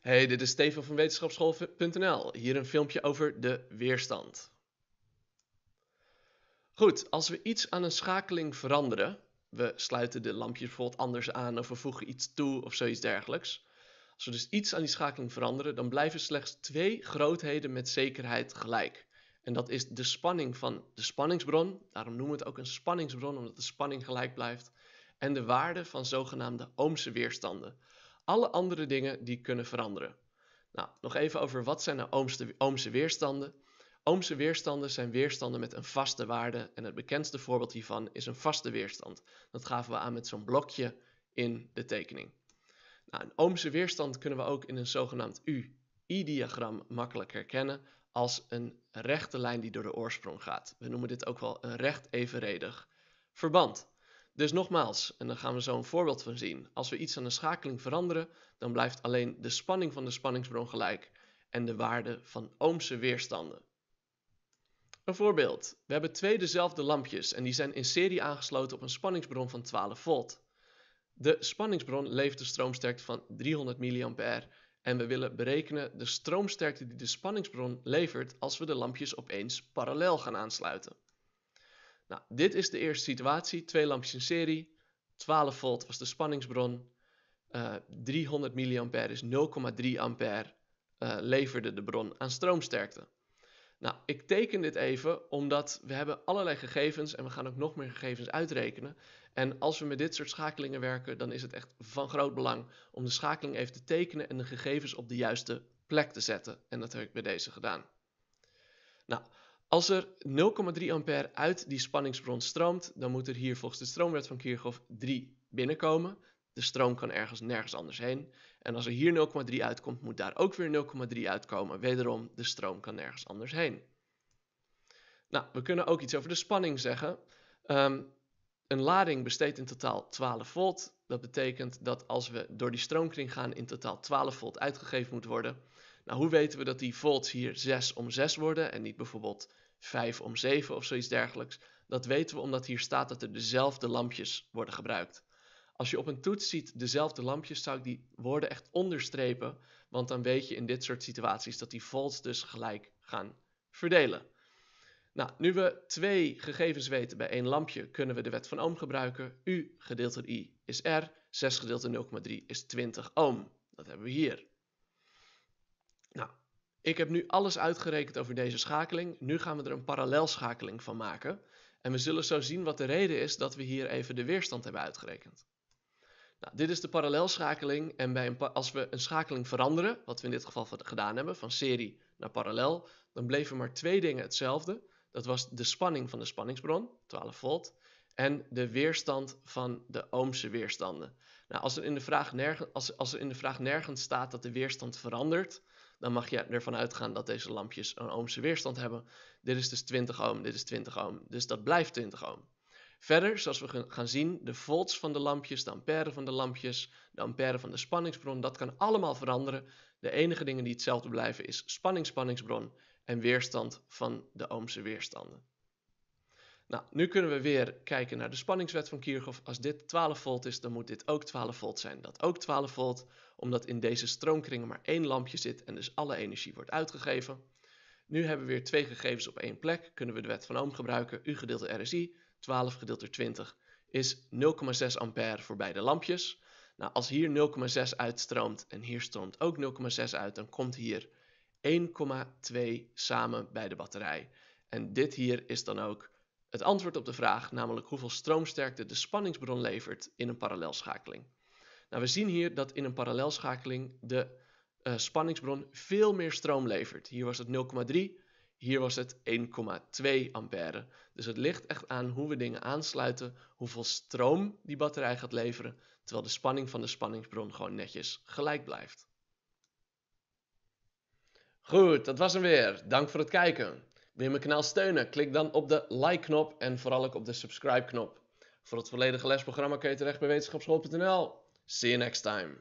Hey, dit is Steven van wetenschapsschool.nl. Hier een filmpje over de weerstand. Goed, als we iets aan een schakeling veranderen, we sluiten de lampjes bijvoorbeeld anders aan of we voegen iets toe of zoiets dergelijks. Als we dus iets aan die schakeling veranderen, dan blijven slechts twee grootheden met zekerheid gelijk. En dat is de spanning van de spanningsbron, daarom noemen we het ook een spanningsbron omdat de spanning gelijk blijft, en de waarde van zogenaamde ohmse weerstanden. Alle andere dingen die kunnen veranderen. Nou, nog even over wat zijn de nou Oomse weerstanden. Oomse weerstanden zijn weerstanden met een vaste waarde en het bekendste voorbeeld hiervan is een vaste weerstand. Dat gaven we aan met zo'n blokje in de tekening. Nou, een Oomse weerstand kunnen we ook in een zogenaamd U-I-diagram makkelijk herkennen als een rechte lijn die door de oorsprong gaat. We noemen dit ook wel een recht evenredig verband. Dus nogmaals, en daar gaan we zo een voorbeeld van zien. Als we iets aan de schakeling veranderen, dan blijft alleen de spanning van de spanningsbron gelijk en de waarde van ohmse weerstanden. Een voorbeeld. We hebben twee dezelfde lampjes en die zijn in serie aangesloten op een spanningsbron van 12 volt. De spanningsbron levert een stroomsterkte van 300 mA en we willen berekenen de stroomsterkte die de spanningsbron levert als we de lampjes opeens parallel gaan aansluiten. Nou, dit is de eerste situatie. Twee lampjes in serie. 12 volt was de spanningsbron. 300 eh, mA is 0,3 ampère eh, leverde de bron aan stroomsterkte. Nou, ik teken dit even omdat we hebben allerlei gegevens en we gaan ook nog meer gegevens uitrekenen. En als we met dit soort schakelingen werken, dan is het echt van groot belang om de schakeling even te tekenen en de gegevens op de juiste plek te zetten. En dat heb ik bij deze gedaan. Nou, als er 0,3 ampère uit die spanningsbron stroomt, dan moet er hier volgens de stroomwet van Kirchhoff 3 binnenkomen. De stroom kan ergens nergens anders heen. En als er hier 0,3 uitkomt, moet daar ook weer 0,3 uitkomen. Wederom, de stroom kan nergens anders heen. Nou, we kunnen ook iets over de spanning zeggen. Ehm, een lading besteedt in totaal 12 volt. Dat betekent dat als we door die stroomkring gaan, in totaal 12 volt uitgegeven moet worden. Nou, hoe weten we dat die volts hier 6 om 6 worden en niet bijvoorbeeld 5 om 7 of zoiets dergelijks? Dat weten we omdat hier staat dat er dezelfde lampjes worden gebruikt. Als je op een toets ziet dezelfde lampjes, zou ik die woorden echt onderstrepen, want dan weet je in dit soort situaties dat die volts dus gelijk gaan verdelen. Nou, nu we twee gegevens weten bij één lampje, kunnen we de wet van Ohm gebruiken. U gedeeld door I is R, 6 gedeeld door 0,3 is 20 ohm. Dat hebben we hier. Ik heb nu alles uitgerekend over deze schakeling. Nu gaan we er een parallelschakeling van maken. En we zullen zo zien wat de reden is dat we hier even de weerstand hebben uitgerekend. Nou, dit is de parallelschakeling en bij een als we een schakeling veranderen, wat we in dit geval gedaan hebben, van serie naar parallel, dan bleven maar twee dingen hetzelfde. Dat was de spanning van de spanningsbron, 12 volt, en de weerstand van de ohmse weerstanden. Nou, als, er in de vraag nergens, als, als er in de vraag nergens staat dat de weerstand verandert, dan mag je ervan uitgaan dat deze lampjes een ohmse weerstand hebben. Dit is dus 20 ohm, dit is 20 ohm, dus dat blijft 20 ohm. Verder, zoals we gaan zien, de volts van de lampjes, de ampère van de lampjes, de ampère van de spanningsbron, dat kan allemaal veranderen. De enige dingen die hetzelfde blijven is spanning, spanningsbron en weerstand van de ohmse weerstanden. Nou, nu kunnen we weer kijken naar de spanningswet van Kirchhoff. Als dit 12 volt is, dan moet dit ook 12 volt zijn. Dat ook 12 volt, omdat in deze stroomkringen maar één lampje zit en dus alle energie wordt uitgegeven. Nu hebben we weer twee gegevens op één plek. Kunnen we de wet van Ohm gebruiken. U gedeeld door RSI, 12 gedeeld door 20 is 0,6 ampère voor beide lampjes. Nou, als hier 0,6 uitstroomt en hier stroomt ook 0,6 uit, dan komt hier 1,2 samen bij de batterij. En dit hier is dan ook het antwoord op de vraag, namelijk hoeveel stroomsterkte de spanningsbron levert in een parallelschakeling. Nou, we zien hier dat in een parallelschakeling de eh, spanningsbron veel meer stroom levert. Hier was het 0,3, hier was het 1,2 ampère. Dus het ligt echt aan hoe we dingen aansluiten, hoeveel stroom die batterij gaat leveren, terwijl de spanning van de spanningsbron gewoon netjes gelijk blijft. Goed, dat was hem weer. Dank voor het kijken. Wil je mijn kanaal steunen? Klik dan op de like-knop en vooral ook op de subscribe-knop. Voor het volledige lesprogramma kun je terecht bij wetenschapschool.nl. See you next time.